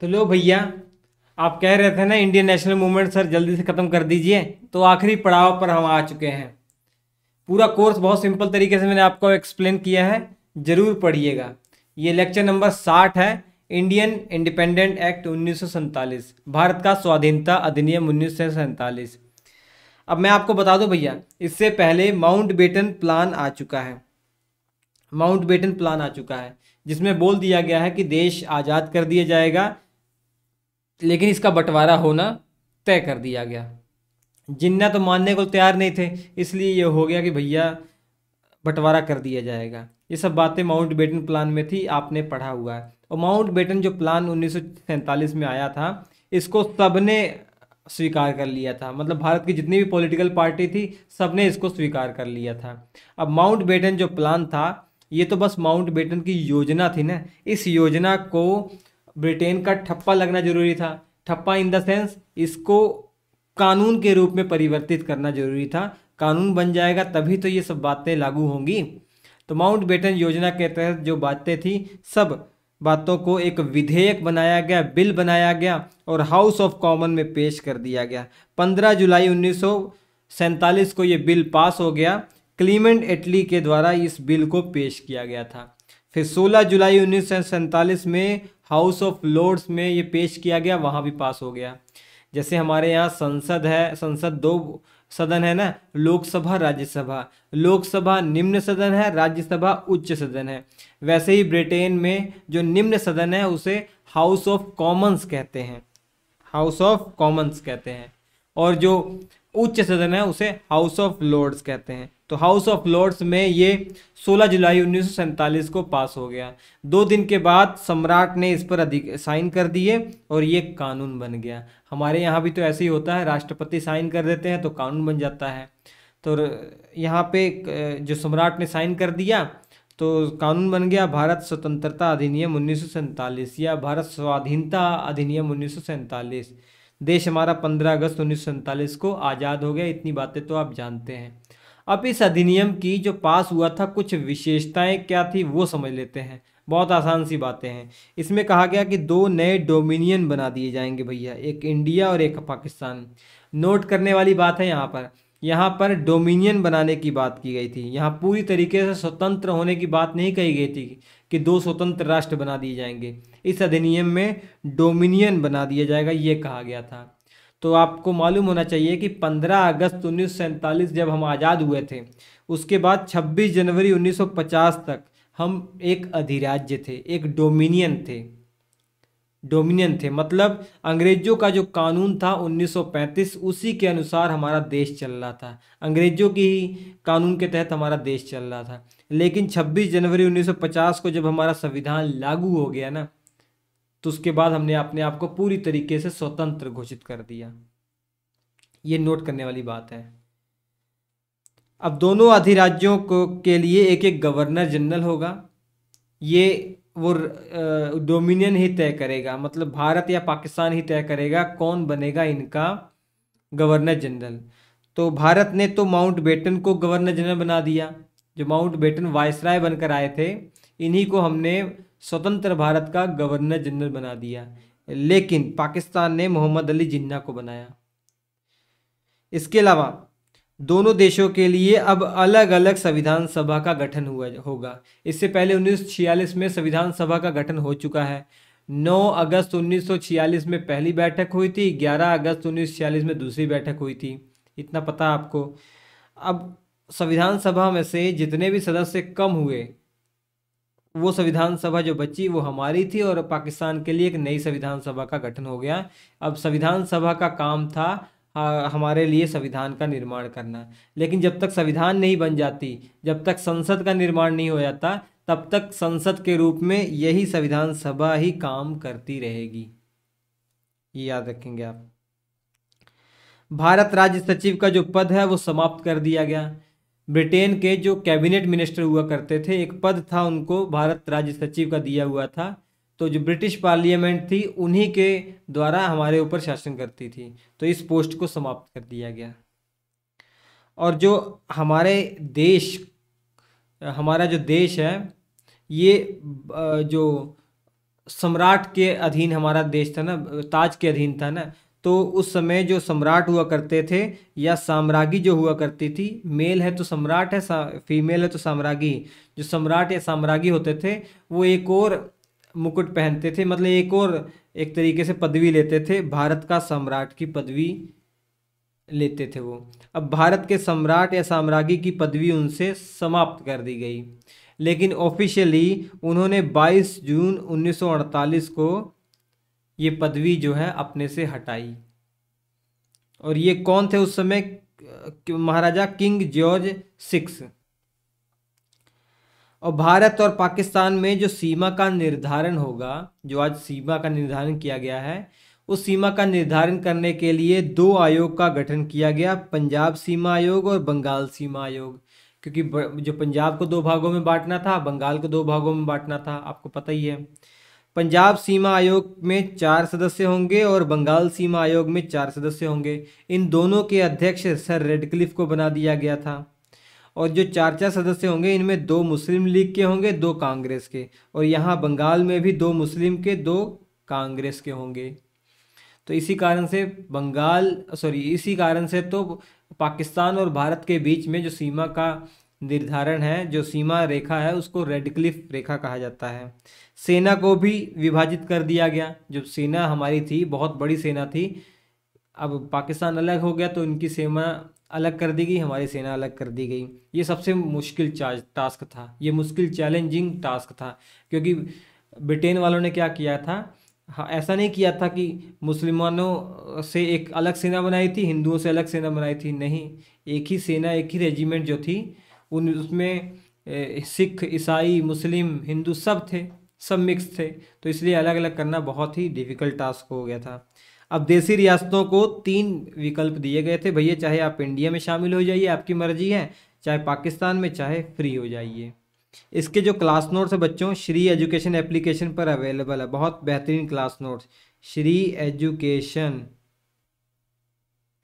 तो लो भैया आप कह रहे थे ना इंडियन नेशनल मूवमेंट सर जल्दी से ख़त्म कर दीजिए तो आखिरी पड़ाव पर हम आ चुके हैं पूरा कोर्स बहुत सिंपल तरीके से मैंने आपको एक्सप्लेन किया है ज़रूर पढ़िएगा ये लेक्चर नंबर साठ है इंडियन इंडिपेंडेंट एक्ट उन्नीस भारत का स्वाधीनता अधिनियम उन्नीस अब मैं आपको बता दूं भैया इससे पहले माउंट बेटन प्लान आ चुका है माउंट बेटन प्लान आ चुका है जिसमें बोल दिया गया है कि देश आज़ाद कर दिया जाएगा लेकिन इसका बंटवारा होना तय कर दिया गया जिन्ना तो मानने को तैयार नहीं थे इसलिए ये हो गया कि भैया बंटवारा कर दिया जाएगा ये सब बातें माउंट बेटन प्लान में थी आपने पढ़ा हुआ है और माउंट बेटन जो प्लान उन्नीस में आया था इसको ने स्वीकार कर लिया था मतलब भारत की जितनी भी पॉलिटिकल पार्टी थी सब ने इसको स्वीकार कर लिया था अब माउंट बेटन जो प्लान था ये तो बस माउंट बेटन की योजना थी ना इस योजना को ब्रिटेन का ठप्पा लगना जरूरी था ठप्पा इन द सेंस इसको कानून के रूप में परिवर्तित करना जरूरी था कानून बन जाएगा तभी तो ये सब बातें लागू होंगी तो माउंट बेटन योजना के तहत जो बातें थी सब बातों को एक विधेयक बनाया गया बिल बनाया गया और हाउस ऑफ कॉमन में पेश कर दिया गया 15 जुलाई उन्नीस को ये बिल पास हो गया क्लीमेंट एटली के द्वारा इस बिल को पेश किया गया था फिर 16 जुलाई उन्नीस में हाउस ऑफ लॉर्ड्स में ये पेश किया गया वहाँ भी पास हो गया जैसे हमारे यहाँ संसद है संसद दो सदन है ना लोकसभा राज्यसभा लोकसभा निम्न सदन है राज्यसभा उच्च सदन है वैसे ही ब्रिटेन में जो निम्न सदन है उसे हाउस ऑफ कॉमन्स कहते हैं हाउस ऑफ कॉमन्स कहते हैं और जो उच्च सदन है उसे हाउस ऑफ लॉर्ड्स कहते हैं तो हाउस ऑफ लॉर्ड्स में ये 16 जुलाई उन्नीस को पास हो गया दो दिन के बाद सम्राट ने इस पर अधिक साइन कर दिए और ये कानून बन गया हमारे यहाँ भी तो ऐसे ही होता है राष्ट्रपति साइन कर देते हैं तो कानून बन जाता है तो यहाँ पे जो सम्राट ने साइन कर दिया तो कानून बन गया भारत स्वतंत्रता अधिनियम उन्नीस या भारत स्वाधीनता अधिनियम उन्नीस देश हमारा 15 अगस्त उन्नीस को आज़ाद हो गया इतनी बातें तो आप जानते हैं अब इस अधिनियम की जो पास हुआ था कुछ विशेषताएं क्या थी वो समझ लेते हैं बहुत आसान सी बातें हैं इसमें कहा गया कि दो नए डोमिनियन बना दिए जाएंगे भैया एक इंडिया और एक पाकिस्तान नोट करने वाली बात है यहाँ पर यहाँ पर डोमिनियन बनाने की बात की गई थी यहाँ पूरी तरीके से स्वतंत्र होने की बात नहीं कही गई थी कि दो स्वतंत्र राष्ट्र बना दिए जाएंगे इस अधिनियम में डोमिनियन बना दिया जाएगा ये कहा गया था तो आपको मालूम होना चाहिए कि 15 अगस्त उन्नीस जब हम आज़ाद हुए थे उसके बाद 26 जनवरी 1950 तक हम एक अधिराज्य थे एक डोमिनियन थे डोमिनियन थे मतलब अंग्रेज़ों का जो कानून था 1935 उसी के अनुसार हमारा देश चल रहा था अंग्रेज़ों की ही कानून के तहत हमारा देश चल रहा था लेकिन 26 जनवरी 1950 को जब हमारा संविधान लागू हो गया ना तो उसके बाद हमने अपने आप को पूरी तरीके से स्वतंत्र घोषित कर दिया ये नोट करने वाली बात है अब दोनों अधिराज्यों को के लिए एक एक गवर्नर जनरल होगा ये वो डोमिनियन ही तय करेगा मतलब भारत या पाकिस्तान ही तय करेगा कौन बनेगा इनका गवर्नर जनरल तो भारत ने तो माउंट बेटन को गवर्नर जनरल बना दिया जो माउंट बेटन वायसराय बनकर आए थे इन्हीं को हमने स्वतंत्र भारत का गवर्नर जनरल बना दिया लेकिन पाकिस्तान ने मोहम्मद अली जिन्ना को बनाया इसके अलावा दोनों देशों के लिए अब अलग अलग संविधान सभा का गठन हुआ होगा इससे पहले 1946 में संविधान सभा का गठन हो चुका है 9 अगस्त 1946 में पहली बैठक हुई थी 11 अगस्त 1946 में दूसरी बैठक हुई थी इतना पता आपको अब संविधान सभा में से जितने भी सदस्य कम हुए वो संविधान सभा जो बची वो हमारी थी और पाकिस्तान के लिए एक नई संविधान सभा का गठन हो गया अब संविधान सभा का काम था हमारे लिए संविधान का निर्माण करना लेकिन जब तक संविधान नहीं बन जाती जब तक संसद का निर्माण नहीं हो जाता तब तक संसद के रूप में यही संविधान सभा ही काम करती रहेगी ये याद रखेंगे आप भारत राज्य सचिव का जो पद है वो समाप्त कर दिया गया ब्रिटेन के जो कैबिनेट मिनिस्टर हुआ करते थे एक पद था उनको भारत राज्य सचिव का दिया हुआ था तो जो ब्रिटिश पार्लियामेंट थी उन्हीं के द्वारा हमारे ऊपर शासन करती थी तो इस पोस्ट को समाप्त कर दिया गया और जो हमारे देश हमारा जो देश है ये जो सम्राट के अधीन हमारा देश था ना ताज के अधीन था ना तो उस समय जो सम्राट हुआ करते थे या साम्राज्ञी जो हुआ करती थी मेल है तो सम्राट है फीमेल है तो साम्राज्ञी जो सम्राट या साम्राज्ञी होते थे वो एक और मुकुट पहनते थे मतलब एक और एक तरीके से पदवी लेते थे भारत का सम्राट की पदवी लेते थे वो अब भारत के सम्राट या साम्राज्ञी की पदवी उनसे समाप्त कर दी गई लेकिन ऑफिशियली उन्होंने 22 जून 1948 को ये पदवी जो है अपने से हटाई और ये कौन थे उस समय महाराजा किंग जॉर्ज सिक्स और भारत और पाकिस्तान में जो सीमा का निर्धारण होगा जो आज सीमा का निर्धारण किया गया है उस सीमा का निर्धारण करने के लिए दो आयोग का गठन किया गया पंजाब सीमा आयोग और बंगाल सीमा आयोग क्योंकि जो पंजाब को दो भागों में बांटना था बंगाल को दो भागों में बांटना था आपको पता ही है पंजाब सीमा आयोग में चार सदस्य होंगे और बंगाल सीमा आयोग में चार सदस्य होंगे इन दोनों के अध्यक्ष सर रेडक्लिफ को बना दिया गया था और जो चार चार सदस्य होंगे इनमें दो मुस्लिम लीग के होंगे दो कांग्रेस के और यहाँ बंगाल में भी दो मुस्लिम के दो कांग्रेस के होंगे तो इसी कारण से बंगाल सॉरी इसी कारण से तो पाकिस्तान और भारत के बीच में जो सीमा का निर्धारण है जो सीमा रेखा है उसको रेडक्लिफ रेखा कहा जाता है सेना को भी विभाजित कर दिया गया जो सेना हमारी थी बहुत बड़ी सेना थी अब पाकिस्तान अलग हो गया तो इनकी सेना अलग कर दी गई हमारी सेना अलग कर दी गई ये सबसे मुश्किल चार्ज टास्क था ये मुश्किल चैलेंजिंग टास्क था क्योंकि ब्रिटेन वालों ने क्या किया था हाँ, ऐसा नहीं किया था कि मुसलमानों से एक अलग सेना बनाई थी हिंदुओं से अलग सेना बनाई थी नहीं एक ही सेना एक ही रेजिमेंट जो थी उन उसमें सिख ईसाई मुस्लिम हिंदू सब थे सब मिक्स थे तो इसलिए अलग अलग करना बहुत ही डिफ़िकल्ट टास्क हो गया था अब देसी रियासतों को तीन विकल्प दिए गए थे भैया चाहे आप इंडिया में शामिल हो जाइए आपकी मर्जी है चाहे पाकिस्तान में चाहे फ्री हो जाइए इसके जो क्लास नोट्स है बच्चों श्री एजुकेशन एप्लीकेशन पर अवेलेबल है बहुत बेहतरीन class notes Shri education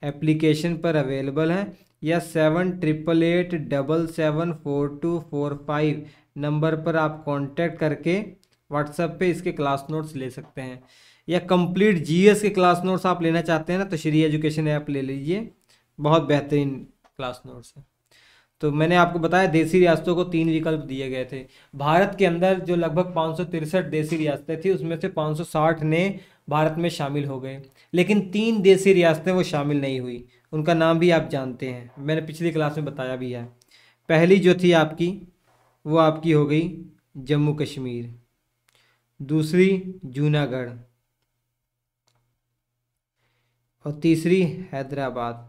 application पर अवेलेबल है या seven triple eight double seven four two four five number पर आप कांटेक्ट करके व्हाट्सएप पे इसके क्लास नोट्स ले सकते हैं या कंप्लीट जीएस के क्लास नोट्स आप लेना चाहते हैं ना तो श्री एजुकेशन ऐप ले लीजिए बहुत बेहतरीन क्लास नोट्स है तो मैंने आपको बताया देसी रियासतों को तीन विकल्प दिए गए थे भारत के अंदर जो लगभग पाँच देसी रियासतें थी उसमें से पाँच ने भारत में शामिल हो गए लेकिन तीन देसी रियासतें वो शामिल नहीं हुई उनका नाम भी आप जानते हैं मैंने पिछली क्लास में बताया भी है पहली जो थी आपकी वो आपकी हो गई जम्मू कश्मीर दूसरी जूनागढ़ और तीसरी हैदराबाद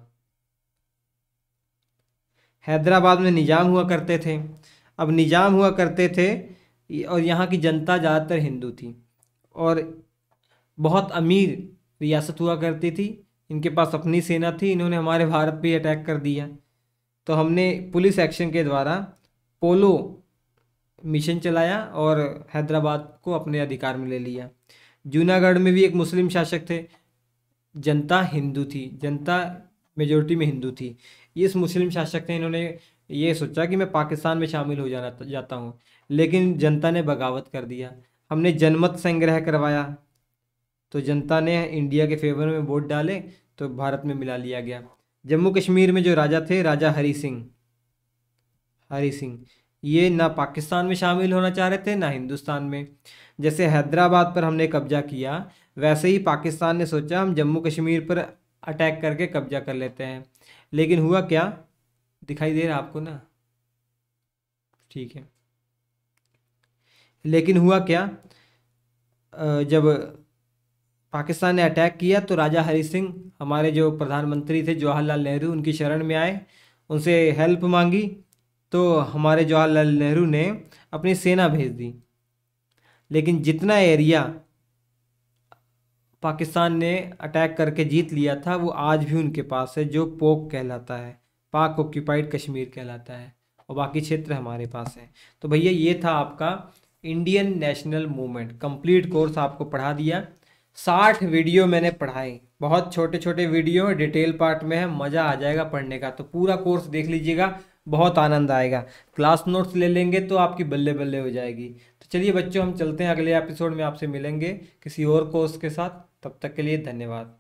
हैदराबाद में निज़ाम हुआ करते थे अब निज़ाम हुआ करते थे और यहाँ की जनता ज़्यादातर हिंदू थी और बहुत अमीर रियासत हुआ करती थी इनके पास अपनी सेना थी इन्होंने हमारे भारत पर अटैक कर दिया तो हमने पुलिस एक्शन के द्वारा पोलो मिशन चलाया और हैदराबाद को अपने अधिकार में ले लिया जूनागढ़ में भी एक मुस्लिम शासक थे जनता हिंदू थी जनता मेजोरिटी में हिंदू थी इस मुस्लिम शासक ने इन्होंने ये सोचा कि मैं पाकिस्तान में शामिल हो जाना जाता हूँ लेकिन जनता ने बगावत कर दिया हमने जनमत संग्रह करवाया तो जनता ने इंडिया के फेवर में वोट डाले तो भारत में मिला लिया गया जम्मू कश्मीर में जो राजा थे राजा हरी सिंह हरी सिंह ये ना पाकिस्तान में शामिल होना चाह रहे थे ना हिंदुस्तान में जैसे हैदराबाद पर हमने कब्जा किया वैसे ही पाकिस्तान ने सोचा हम जम्मू कश्मीर पर अटैक करके कब्जा कर लेते हैं लेकिन हुआ क्या दिखाई दे रहा आपको ना ठीक है लेकिन हुआ क्या जब पाकिस्तान ने अटैक किया तो राजा हरी सिंह हमारे जो प्रधानमंत्री थे जवाहरलाल नेहरू उनकी शरण में आए उनसे हेल्प मांगी तो हमारे जवाहरलाल नेहरू ने अपनी सेना भेज दी लेकिन जितना एरिया पाकिस्तान ने अटैक करके जीत लिया था वो आज भी उनके पास है जो पोक कहलाता है पाक ऑक्यूपाइड कश्मीर कहलाता है और बाकी क्षेत्र हमारे पास है तो भैया ये था आपका Indian national movement complete course आपको पढ़ा दिया साठ वीडियो मैंने पढ़ाए बहुत छोटे छोटे वीडियो डिटेल पार्ट में है मज़ा आ जाएगा पढ़ने का तो पूरा कोर्स देख लीजिएगा बहुत आनंद आएगा क्लास नोट्स ले लेंगे तो आपकी बल्ले बल्ले हो जाएगी तो चलिए बच्चों हम चलते हैं अगले एपिसोड में आपसे मिलेंगे किसी और कोर्स के साथ तब तक के लिए धन्यवाद